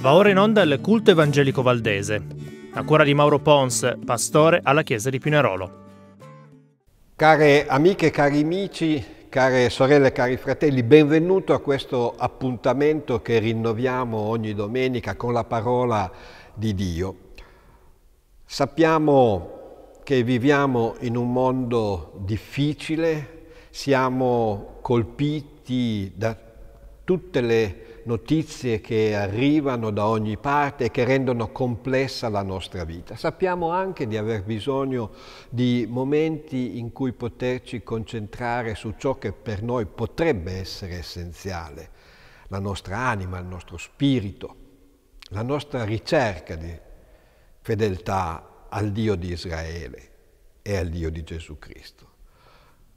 Va ora in onda il culto evangelico valdese, a cura di Mauro Pons, pastore alla chiesa di Pinerolo. Care amiche, cari amici, care sorelle, cari fratelli, benvenuto a questo appuntamento che rinnoviamo ogni domenica con la parola di Dio. Sappiamo che viviamo in un mondo difficile, siamo colpiti da tutte le notizie che arrivano da ogni parte e che rendono complessa la nostra vita. Sappiamo anche di aver bisogno di momenti in cui poterci concentrare su ciò che per noi potrebbe essere essenziale, la nostra anima, il nostro spirito, la nostra ricerca di fedeltà al Dio di Israele e al Dio di Gesù Cristo.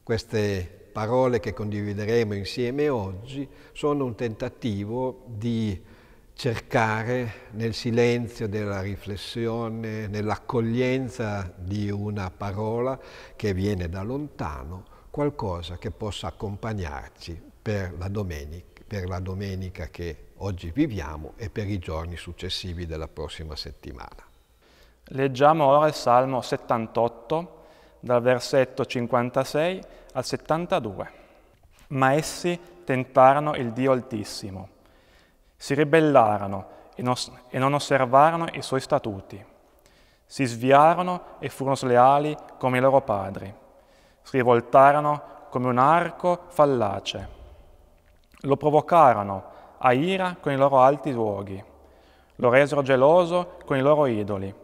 Queste parole che condivideremo insieme oggi sono un tentativo di cercare nel silenzio della riflessione, nell'accoglienza di una parola che viene da lontano, qualcosa che possa accompagnarci per la domenica, per la domenica che oggi viviamo e per i giorni successivi della prossima settimana. Leggiamo ora il Salmo 78, dal versetto 56 al 72. Ma essi tentarono il Dio Altissimo, si ribellarono e non, osservarono i suoi statuti. Si sviarono e furono sleali come i loro padri. Si rivoltarono come un arco fallace. Lo provocarono a ira con i loro alti luoghi. Lo resero geloso con i loro idoli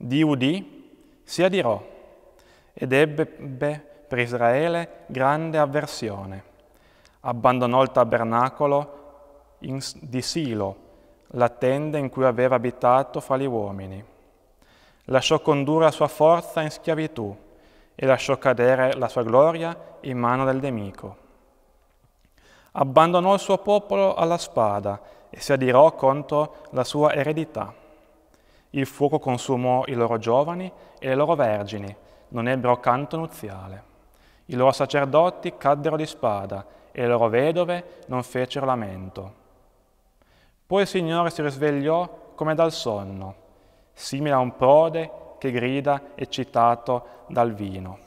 di udì, si adirò ed ebbe per Israele grande avversione. Abbandonò il tabernacolo in, di Silo, la tenda in cui aveva abitato fra gli uomini. Lasciò condurre la sua forza in schiavitù e lasciò cadere la sua gloria in mano del nemico. Abbandonò il suo popolo alla spada e si adirò contro la sua eredità il fuoco consumò i loro giovani e le loro vergini, non ebbero canto nuziale. I loro sacerdoti caddero di spada e le loro vedove non fecero lamento. Poi il Signore si risvegliò come dal sonno, simile a un prode che grida eccitato dal vino.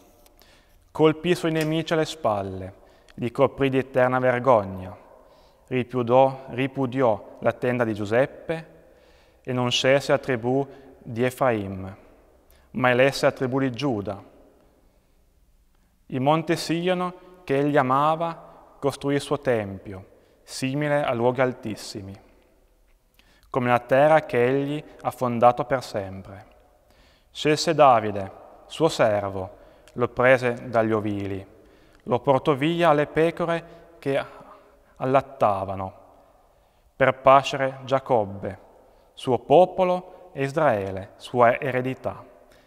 Colpì i suoi nemici alle spalle, li coprì di eterna vergogna, ripudiò, ripudiò la tenda di Giuseppe e non scelse la tribù di Efraim, ma elesse la tribù di Giuda. Il monte Sion, che egli amava, costruì il suo tempio, simile a luoghi altissimi, come la terra che egli ha fondato per sempre. Scelse Davide, suo servo, lo prese dagli ovili, lo portò via alle pecore che allattavano, per pascere Giacobbe, suo popolo e Israele, sua eredità.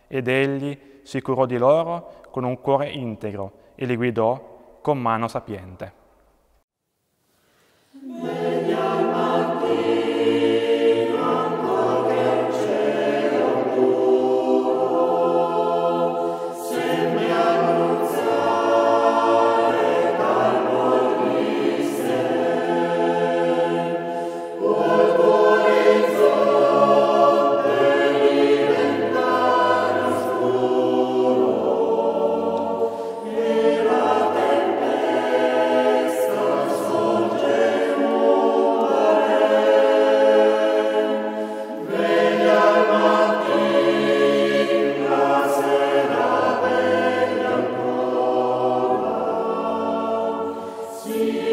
Ed egli si curò di loro con un cuore integro e li guidò con mano sapiente.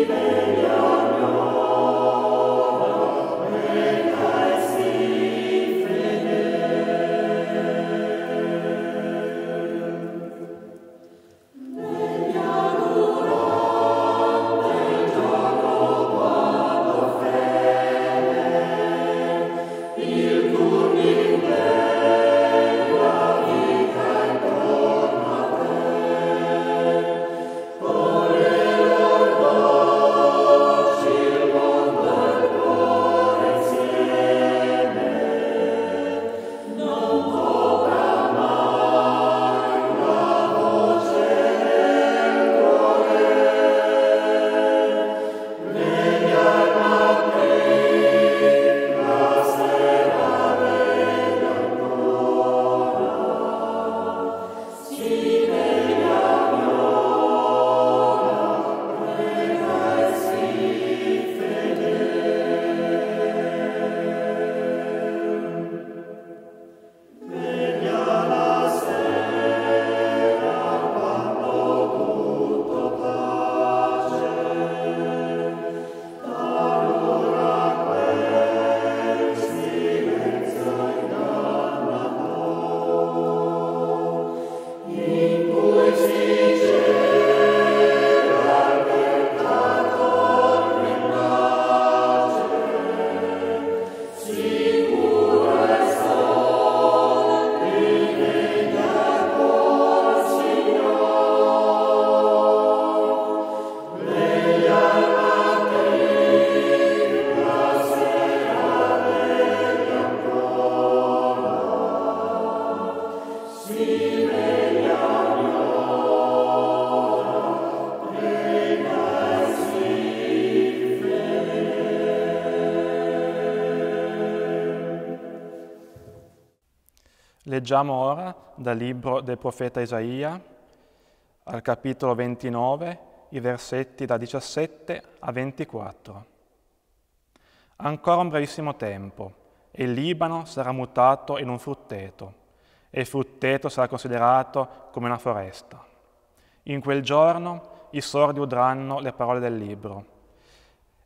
it. Leggiamo ora dal libro del profeta Isaia, al capitolo 29, i versetti da 17 a 24. Ancora un brevissimo tempo, e il Libano sarà mutato in un frutteto, e il frutteto sarà considerato come una foresta. In quel giorno i sordi udranno le parole del libro,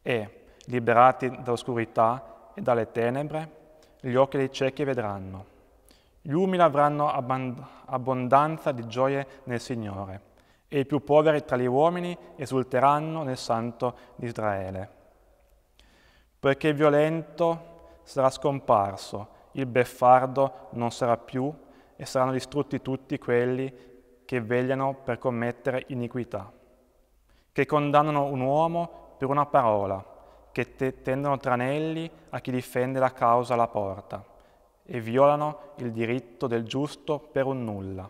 e, liberati dall'oscurità e dalle tenebre, gli occhi dei ciechi vedranno gli umili avranno abbondanza di gioie nel Signore e i più poveri tra gli uomini esulteranno nel Santo di Israele. Perché il violento sarà scomparso, il beffardo non sarà più e saranno distrutti tutti quelli che vegliano per commettere iniquità, che condannano un uomo per una parola, che te tendono tranelli a chi difende la causa alla porta e violano il diritto del giusto per un nulla.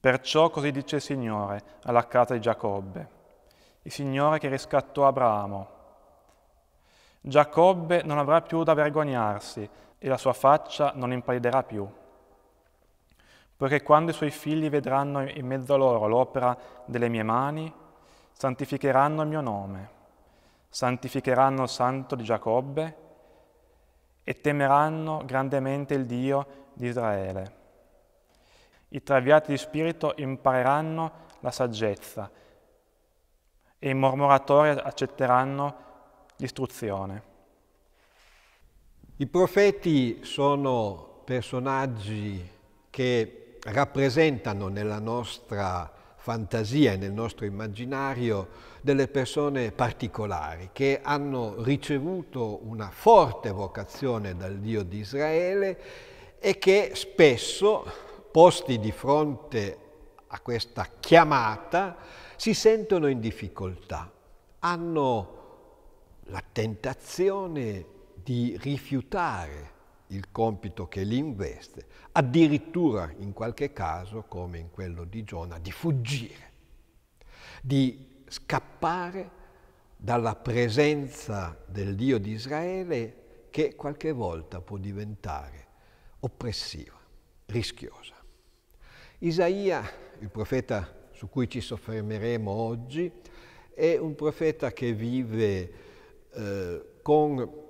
Perciò così dice il Signore alla casa di Giacobbe, il Signore che riscattò Abramo. Giacobbe non avrà più da vergognarsi e la sua faccia non impalliderà più, poiché quando i suoi figli vedranno in mezzo a loro l'opera delle mie mani, santificheranno il mio nome, santificheranno il santo di Giacobbe, e temeranno grandemente il Dio di Israele. I traviati di spirito impareranno la saggezza e i mormoratori accetteranno l'istruzione. I profeti sono personaggi che rappresentano nella nostra fantasia e nel nostro immaginario delle persone particolari che hanno ricevuto una forte vocazione dal Dio di Israele e che spesso, posti di fronte a questa chiamata, si sentono in difficoltà, hanno la tentazione di rifiutare il compito che li investe, addirittura in qualche caso, come in quello di Giona, di fuggire, di scappare dalla presenza del Dio di Israele che qualche volta può diventare oppressiva, rischiosa. Isaia, il profeta su cui ci soffermeremo oggi, è un profeta che vive eh, con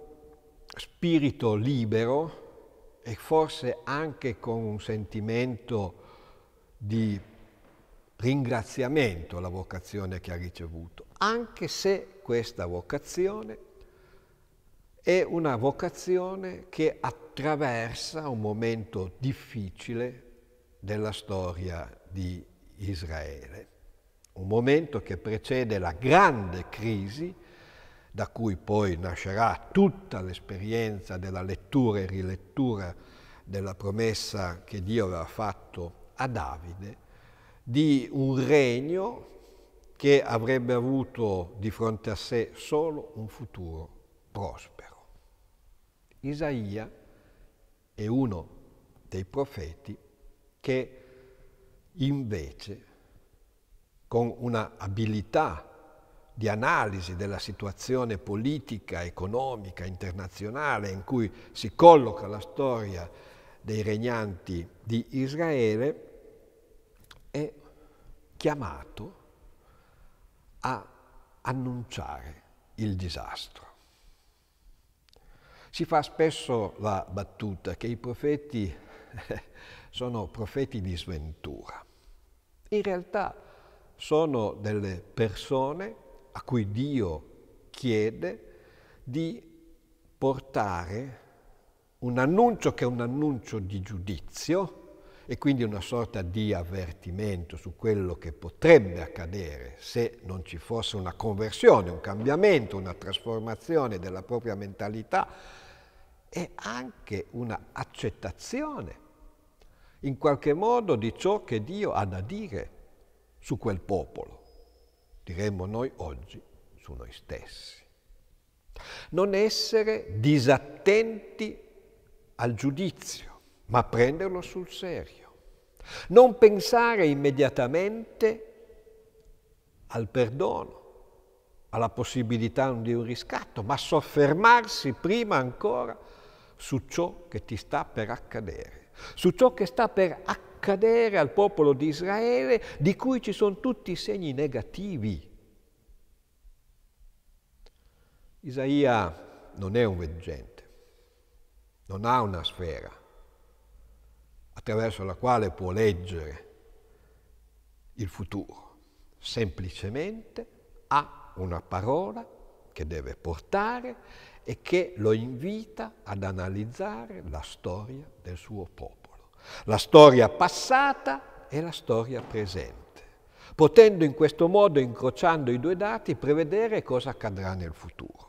spirito libero e forse anche con un sentimento di ringraziamento alla vocazione che ha ricevuto, anche se questa vocazione è una vocazione che attraversa un momento difficile della storia di Israele, un momento che precede la grande crisi da cui poi nascerà tutta l'esperienza della lettura e rilettura della promessa che Dio aveva fatto a Davide, di un regno che avrebbe avuto di fronte a sé solo un futuro prospero. Isaia è uno dei profeti che invece con una abilità di analisi della situazione politica, economica, internazionale in cui si colloca la storia dei regnanti di Israele, è chiamato a annunciare il disastro. Si fa spesso la battuta che i profeti sono profeti di sventura. In realtà sono delle persone a cui Dio chiede di portare un annuncio che è un annuncio di giudizio e quindi una sorta di avvertimento su quello che potrebbe accadere se non ci fosse una conversione, un cambiamento, una trasformazione della propria mentalità e anche una accettazione in qualche modo di ciò che Dio ha da dire su quel popolo diremmo noi oggi, su noi stessi. Non essere disattenti al giudizio, ma prenderlo sul serio. Non pensare immediatamente al perdono, alla possibilità di un riscatto, ma soffermarsi prima ancora su ciò che ti sta per accadere, su ciò che sta per accadere cadere al popolo di Israele di cui ci sono tutti i segni negativi. Isaia non è un veggente, non ha una sfera attraverso la quale può leggere il futuro. Semplicemente ha una parola che deve portare e che lo invita ad analizzare la storia del suo popolo la storia passata e la storia presente, potendo in questo modo, incrociando i due dati, prevedere cosa accadrà nel futuro.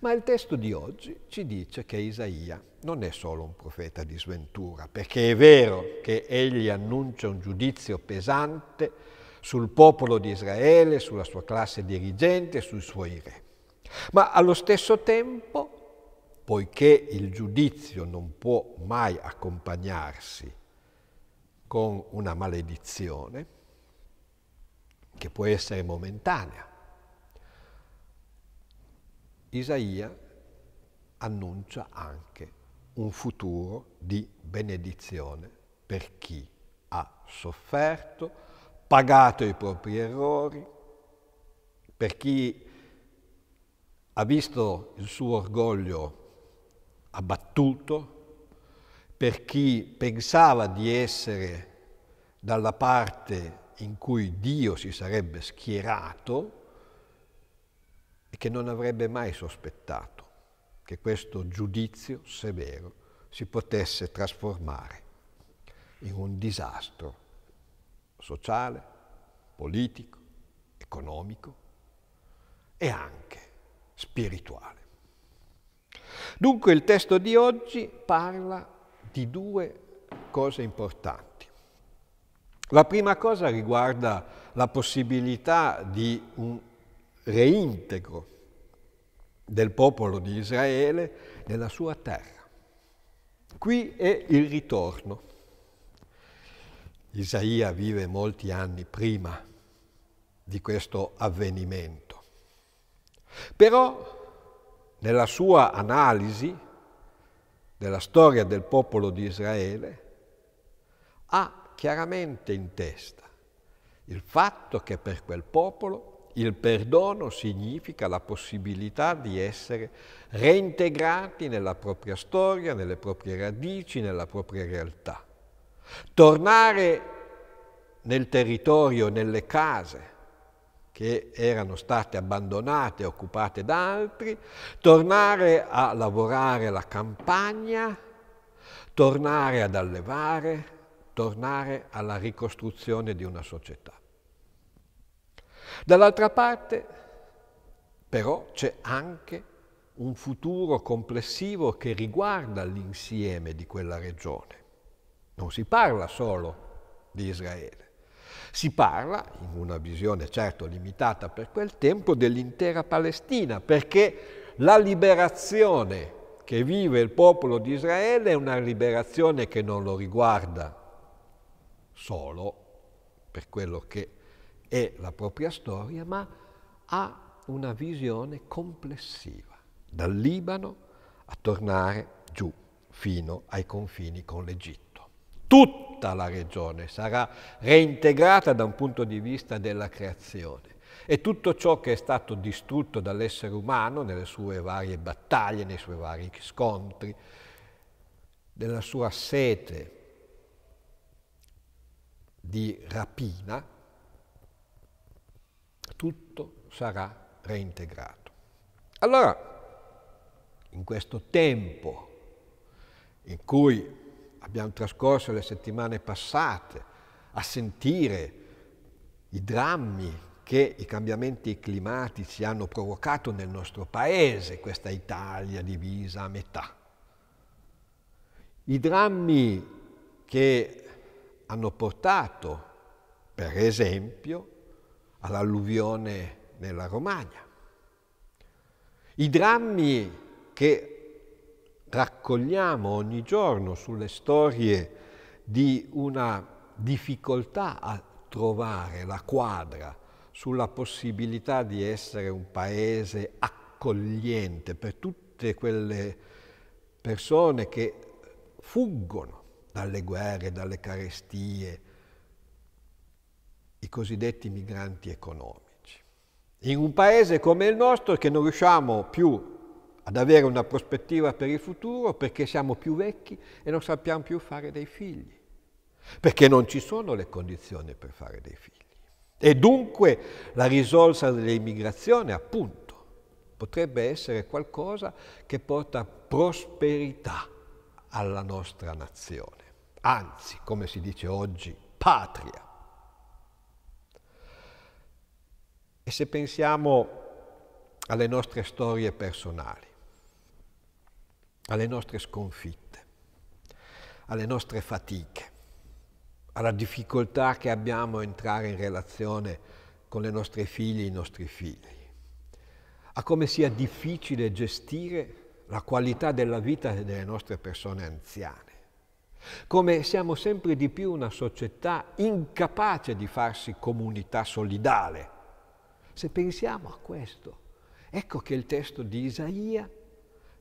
Ma il testo di oggi ci dice che Isaia non è solo un profeta di sventura, perché è vero che egli annuncia un giudizio pesante sul popolo di Israele, sulla sua classe dirigente, sui suoi re. Ma allo stesso tempo poiché il giudizio non può mai accompagnarsi con una maledizione, che può essere momentanea, Isaia annuncia anche un futuro di benedizione per chi ha sofferto, pagato i propri errori, per chi ha visto il suo orgoglio abbattuto, per chi pensava di essere dalla parte in cui Dio si sarebbe schierato e che non avrebbe mai sospettato che questo giudizio severo si potesse trasformare in un disastro sociale, politico, economico e anche spirituale. Dunque il testo di oggi parla di due cose importanti. La prima cosa riguarda la possibilità di un reintegro del popolo di Israele nella sua terra. Qui è il ritorno. Isaia vive molti anni prima di questo avvenimento. Però nella sua analisi della storia del popolo di Israele, ha chiaramente in testa il fatto che per quel popolo il perdono significa la possibilità di essere reintegrati nella propria storia, nelle proprie radici, nella propria realtà. Tornare nel territorio, nelle case, che erano state abbandonate occupate da altri, tornare a lavorare la campagna, tornare ad allevare, tornare alla ricostruzione di una società. Dall'altra parte, però, c'è anche un futuro complessivo che riguarda l'insieme di quella regione. Non si parla solo di Israele si parla, in una visione certo limitata per quel tempo, dell'intera Palestina, perché la liberazione che vive il popolo di Israele è una liberazione che non lo riguarda solo per quello che è la propria storia, ma ha una visione complessiva, dal Libano a tornare giù fino ai confini con l'Egitto tutta la regione sarà reintegrata da un punto di vista della creazione e tutto ciò che è stato distrutto dall'essere umano nelle sue varie battaglie, nei suoi vari scontri, nella sua sete di rapina, tutto sarà reintegrato. Allora, in questo tempo in cui Abbiamo trascorso le settimane passate a sentire i drammi che i cambiamenti climatici hanno provocato nel nostro paese, questa Italia divisa a metà. I drammi che hanno portato, per esempio, all'alluvione nella Romagna. I drammi che raccogliamo ogni giorno sulle storie di una difficoltà a trovare la quadra sulla possibilità di essere un paese accogliente per tutte quelle persone che fuggono dalle guerre, dalle carestie, i cosiddetti migranti economici. In un paese come il nostro che non riusciamo più ad avere una prospettiva per il futuro perché siamo più vecchi e non sappiamo più fare dei figli, perché non ci sono le condizioni per fare dei figli. E dunque la risorsa dell'immigrazione, appunto, potrebbe essere qualcosa che porta prosperità alla nostra nazione, anzi, come si dice oggi, patria. E se pensiamo alle nostre storie personali, alle nostre sconfitte, alle nostre fatiche, alla difficoltà che abbiamo a entrare in relazione con le nostre figlie e i nostri figli, a come sia difficile gestire la qualità della vita delle nostre persone anziane, come siamo sempre di più una società incapace di farsi comunità solidale. Se pensiamo a questo, ecco che il testo di Isaia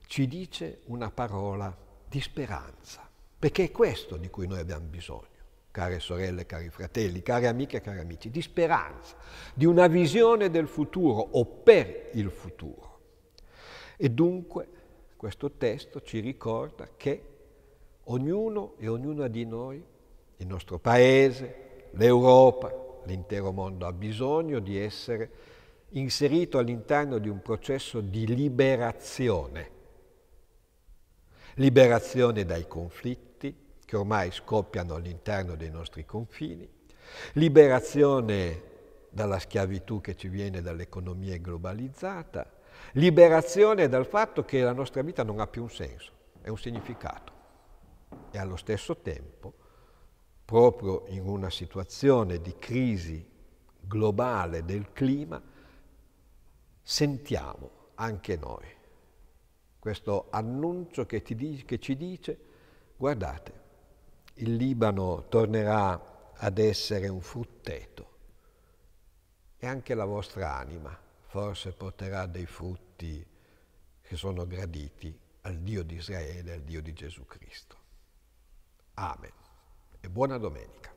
ci dice una parola di speranza, perché è questo di cui noi abbiamo bisogno, care sorelle, cari fratelli, care amiche e cari amici, di speranza, di una visione del futuro o per il futuro. E dunque questo testo ci ricorda che ognuno e ognuna di noi, il nostro paese, l'Europa, l'intero mondo ha bisogno di essere inserito all'interno di un processo di liberazione liberazione dai conflitti che ormai scoppiano all'interno dei nostri confini, liberazione dalla schiavitù che ci viene dall'economia globalizzata, liberazione dal fatto che la nostra vita non ha più un senso, è un significato e allo stesso tempo, proprio in una situazione di crisi globale del clima, sentiamo anche noi questo annuncio che, ti, che ci dice, guardate, il Libano tornerà ad essere un frutteto e anche la vostra anima forse porterà dei frutti che sono graditi al Dio di Israele, al Dio di Gesù Cristo. Amen e buona domenica.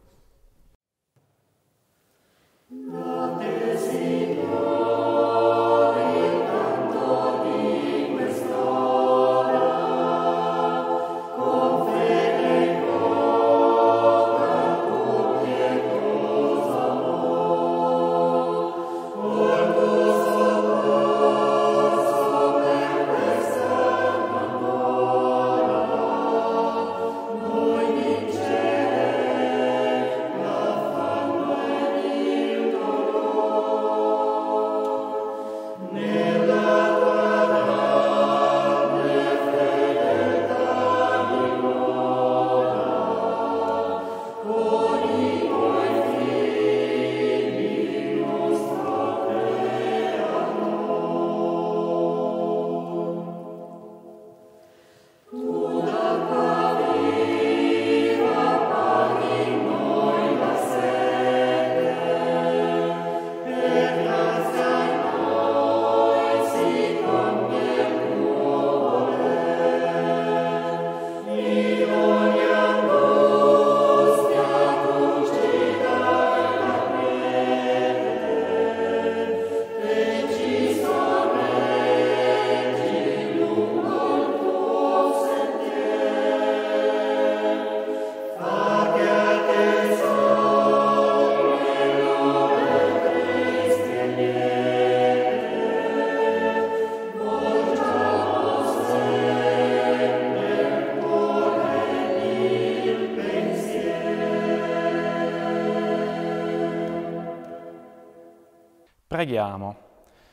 preghiamo,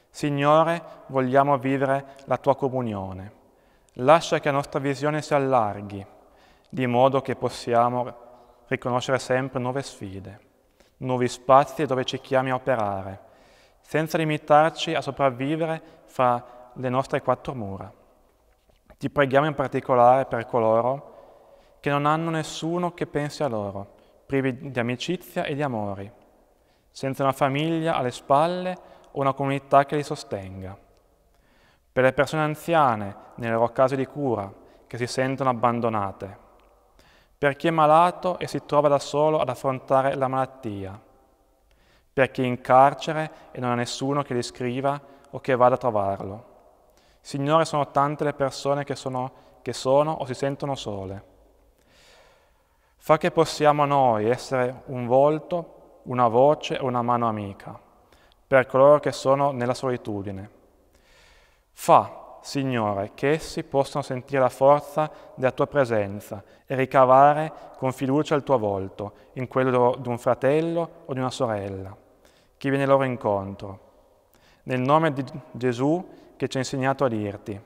Signore, vogliamo vivere la tua comunione. Lascia che la nostra visione si allarghi, di modo che possiamo riconoscere sempre nuove sfide, nuovi spazi dove ci chiami a operare, senza limitarci a sopravvivere fra le nostre quattro mura. Ti preghiamo in particolare per coloro che non hanno nessuno che pensi a loro, privi di amicizia e di amori senza una famiglia alle spalle o una comunità che li sostenga. Per le persone anziane, nelle loro case di cura, che si sentono abbandonate. Per chi è malato e si trova da solo ad affrontare la malattia. Per chi è in carcere e non ha nessuno che li scriva o che vada a trovarlo. Signore, sono tante le persone che sono, che sono o si sentono sole. Fa che possiamo noi essere un volto una voce e una mano amica per coloro che sono nella solitudine. Fa, Signore, che essi possano sentire la forza della tua presenza e ricavare con fiducia il tuo volto in quello di un fratello o di una sorella, chi viene loro incontro. Nel nome di Gesù che ci ha insegnato a dirti,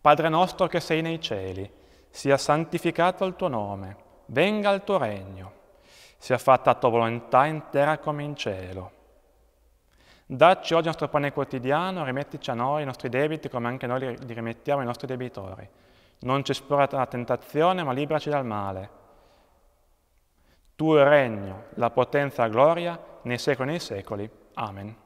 Padre nostro che sei nei cieli, sia santificato il tuo nome, venga il tuo regno sia fatta a tua volontà in terra come in cielo. Dacci oggi il nostro pane quotidiano, rimettici a noi i nostri debiti come anche noi li rimettiamo ai nostri debitori. Non ci esporre alla tentazione, ma liberaci dal male. Tu il regno, la potenza e la gloria, nei secoli e nei secoli. Amen.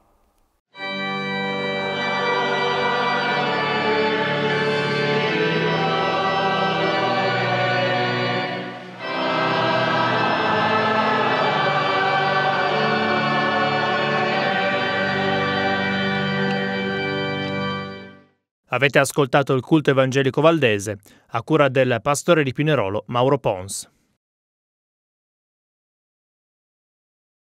Avete ascoltato il culto evangelico valdese a cura del pastore di Pinerolo Mauro Pons.